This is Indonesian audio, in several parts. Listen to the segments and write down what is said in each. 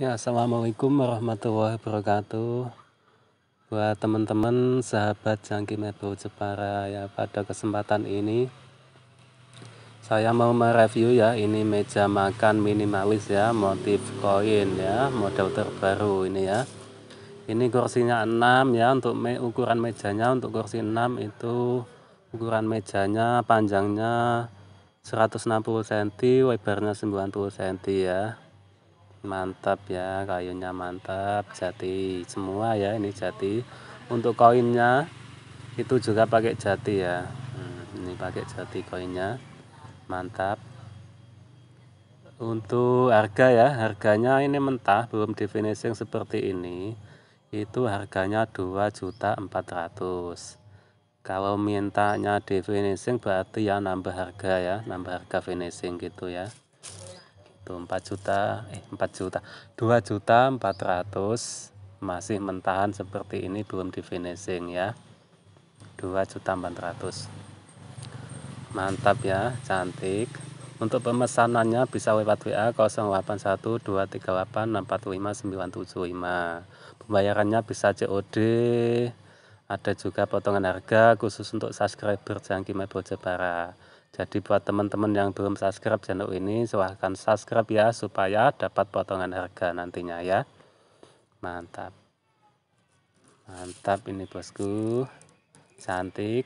Ya, Assalamualaikum warahmatullahi wabarakatuh Buat teman-teman sahabat Jangki Mebo Jepara ya pada kesempatan ini Saya mau mereview ya ini meja makan minimalis ya motif koin ya model terbaru ini ya Ini kursinya 6 ya untuk me ukuran mejanya untuk kursi 6 itu ukuran mejanya panjangnya 160 cm, lebarnya 90 cm ya mantap ya kayunya mantap jati semua ya ini jati untuk koinnya itu juga pakai jati ya hmm, ini pakai jati koinnya mantap untuk harga ya harganya ini mentah belum di finishing seperti ini itu harganya juta 2.400 kalau mintanya di finishing berarti ya nambah harga ya nambah harga finishing gitu ya tuh gitu, 4 juta eh 4 juta 2 juta 400 masih mentahan seperti ini belum di finishing ya 2 juta 400 mantap ya cantik untuk pemesanannya bisa lewat WA 081238645975 pembayarannya bisa COD ada juga potongan harga khusus untuk subscriber Jangki Mebel Jepara jadi buat teman-teman yang belum subscribe channel ini silahkan subscribe ya supaya dapat potongan harga nantinya ya. Mantap. Mantap ini bosku. Cantik.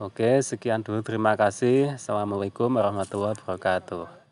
Oke, sekian dulu. Terima kasih. Assalamualaikum warahmatullahi wabarakatuh.